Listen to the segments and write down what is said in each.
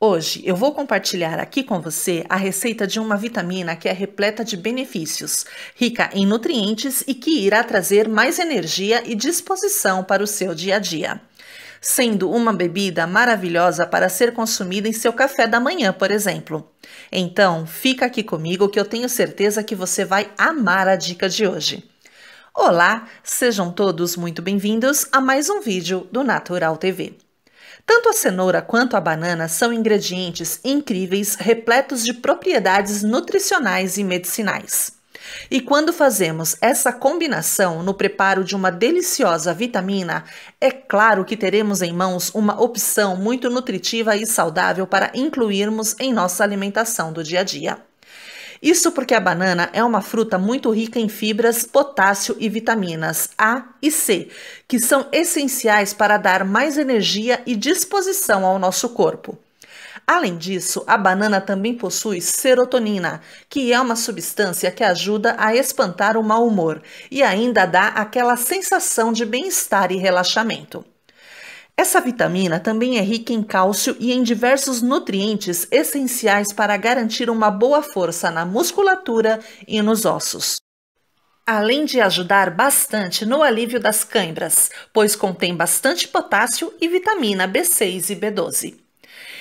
Hoje eu vou compartilhar aqui com você a receita de uma vitamina que é repleta de benefícios, rica em nutrientes e que irá trazer mais energia e disposição para o seu dia a dia. Sendo uma bebida maravilhosa para ser consumida em seu café da manhã, por exemplo. Então, fica aqui comigo que eu tenho certeza que você vai amar a dica de hoje. Olá, sejam todos muito bem-vindos a mais um vídeo do Natural TV. Tanto a cenoura quanto a banana são ingredientes incríveis, repletos de propriedades nutricionais e medicinais. E quando fazemos essa combinação no preparo de uma deliciosa vitamina, é claro que teremos em mãos uma opção muito nutritiva e saudável para incluirmos em nossa alimentação do dia a dia. Isso porque a banana é uma fruta muito rica em fibras, potássio e vitaminas A e C, que são essenciais para dar mais energia e disposição ao nosso corpo. Além disso, a banana também possui serotonina, que é uma substância que ajuda a espantar o mau humor e ainda dá aquela sensação de bem-estar e relaxamento. Essa vitamina também é rica em cálcio e em diversos nutrientes essenciais para garantir uma boa força na musculatura e nos ossos. Além de ajudar bastante no alívio das cãibras, pois contém bastante potássio e vitamina B6 e B12.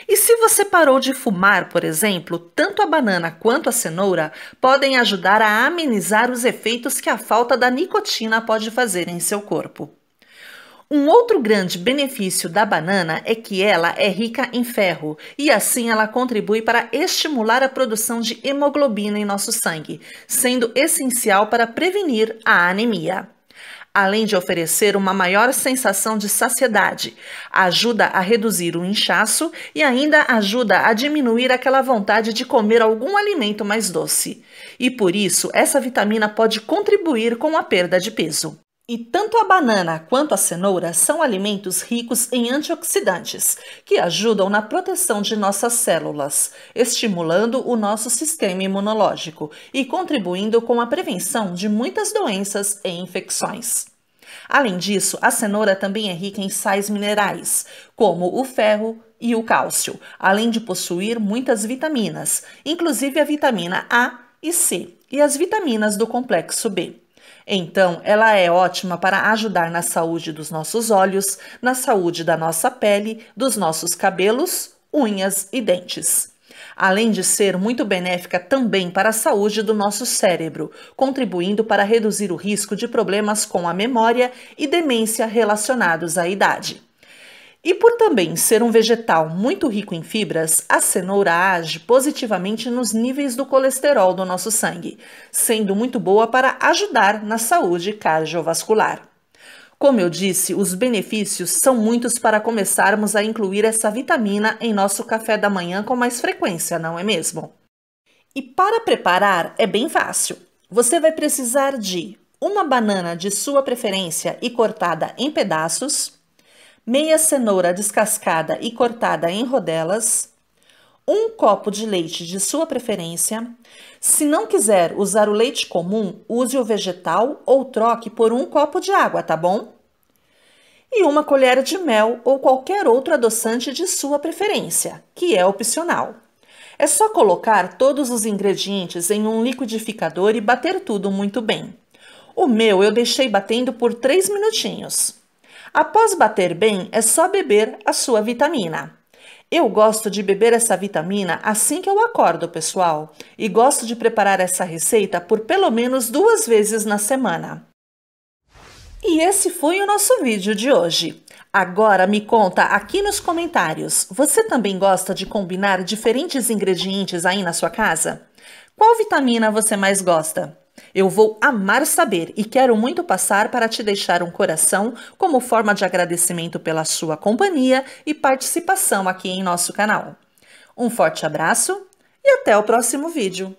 E se você parou de fumar, por exemplo, tanto a banana quanto a cenoura podem ajudar a amenizar os efeitos que a falta da nicotina pode fazer em seu corpo. Um outro grande benefício da banana é que ela é rica em ferro e assim ela contribui para estimular a produção de hemoglobina em nosso sangue, sendo essencial para prevenir a anemia além de oferecer uma maior sensação de saciedade, ajuda a reduzir o inchaço e ainda ajuda a diminuir aquela vontade de comer algum alimento mais doce. E por isso, essa vitamina pode contribuir com a perda de peso. E tanto a banana quanto a cenoura são alimentos ricos em antioxidantes, que ajudam na proteção de nossas células, estimulando o nosso sistema imunológico e contribuindo com a prevenção de muitas doenças e infecções. Além disso, a cenoura também é rica em sais minerais, como o ferro e o cálcio, além de possuir muitas vitaminas, inclusive a vitamina A e C, e as vitaminas do complexo B. Então, ela é ótima para ajudar na saúde dos nossos olhos, na saúde da nossa pele, dos nossos cabelos, unhas e dentes. Além de ser muito benéfica também para a saúde do nosso cérebro, contribuindo para reduzir o risco de problemas com a memória e demência relacionados à idade. E por também ser um vegetal muito rico em fibras, a cenoura age positivamente nos níveis do colesterol do nosso sangue, sendo muito boa para ajudar na saúde cardiovascular. Como eu disse, os benefícios são muitos para começarmos a incluir essa vitamina em nosso café da manhã com mais frequência, não é mesmo? E para preparar é bem fácil. Você vai precisar de uma banana de sua preferência e cortada em pedaços, meia cenoura descascada e cortada em rodelas, um copo de leite de sua preferência. Se não quiser usar o leite comum, use o vegetal ou troque por um copo de água, tá bom? E uma colher de mel ou qualquer outro adoçante de sua preferência, que é opcional. É só colocar todos os ingredientes em um liquidificador e bater tudo muito bem. O meu eu deixei batendo por 3 minutinhos. Após bater bem, é só beber a sua vitamina. Eu gosto de beber essa vitamina assim que eu acordo, pessoal, e gosto de preparar essa receita por pelo menos duas vezes na semana. E esse foi o nosso vídeo de hoje. Agora me conta aqui nos comentários, você também gosta de combinar diferentes ingredientes aí na sua casa? Qual vitamina você mais gosta? Eu vou amar saber e quero muito passar para te deixar um coração como forma de agradecimento pela sua companhia e participação aqui em nosso canal. Um forte abraço e até o próximo vídeo!